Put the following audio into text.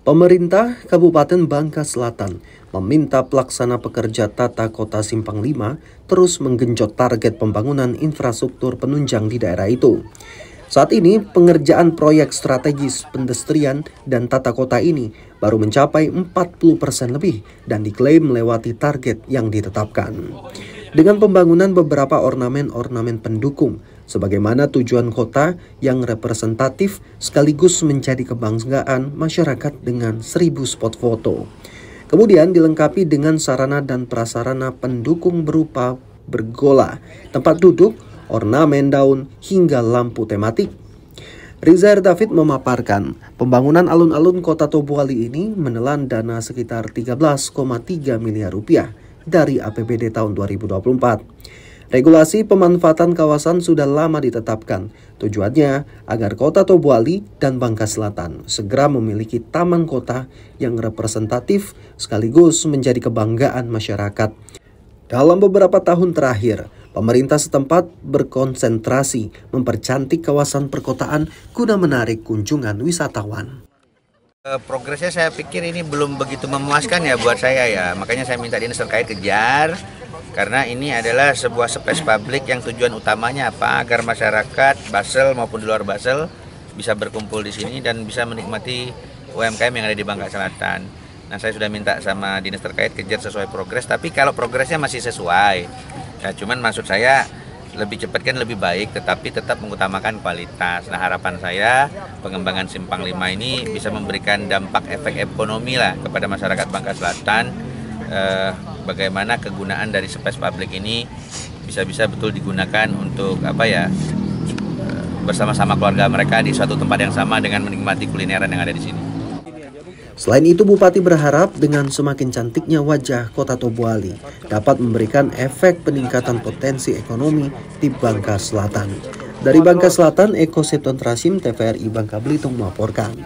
Pemerintah Kabupaten Bangka Selatan meminta pelaksana pekerja tata kota Simpang Lima terus menggenjot target pembangunan infrastruktur penunjang di daerah itu. Saat ini, pengerjaan proyek strategis pendestrian dan tata kota ini baru mencapai 40% lebih dan diklaim melewati target yang ditetapkan. Dengan pembangunan beberapa ornamen-ornamen pendukung sebagaimana tujuan kota yang representatif sekaligus menjadi kebanggaan masyarakat dengan seribu spot foto. Kemudian dilengkapi dengan sarana dan prasarana pendukung berupa bergola, tempat duduk, ornamen daun, hingga lampu tematik. Rizair David memaparkan, pembangunan alun-alun kota Tobuali ini menelan dana sekitar 13,3 miliar rupiah dari APBD tahun 2024. Regulasi pemanfaatan kawasan sudah lama ditetapkan. Tujuannya agar kota Tobuali dan Bangka Selatan segera memiliki taman kota yang representatif sekaligus menjadi kebanggaan masyarakat. Dalam beberapa tahun terakhir, pemerintah setempat berkonsentrasi mempercantik kawasan perkotaan guna menarik kunjungan wisatawan. Eh, progresnya saya pikir ini belum begitu memuaskan ya buat saya ya, makanya saya minta dinas terkait kejar karena ini adalah sebuah space publik yang tujuan utamanya apa agar masyarakat Basel maupun di luar Basel bisa berkumpul di sini dan bisa menikmati UMKM yang ada di Bangka Selatan. Nah saya sudah minta sama dinas terkait kejar sesuai progres, tapi kalau progresnya masih sesuai, ya cuman maksud saya lebih cepat kan lebih baik, tetapi tetap mengutamakan kualitas. Nah harapan saya pengembangan Simpang 5 ini bisa memberikan dampak efek ekonomi lah kepada masyarakat Bangka Selatan. Eh, bagaimana kegunaan dari space public ini bisa-bisa betul digunakan untuk apa ya eh, bersama-sama keluarga mereka di suatu tempat yang sama dengan menikmati kulineran yang ada di sini. Selain itu, Bupati berharap dengan semakin cantiknya wajah kota Tobuali dapat memberikan efek peningkatan potensi ekonomi di Bangka Selatan. Dari Bangka Selatan, Eko Septon Trasim, TVRI Bangka Belitung melaporkan.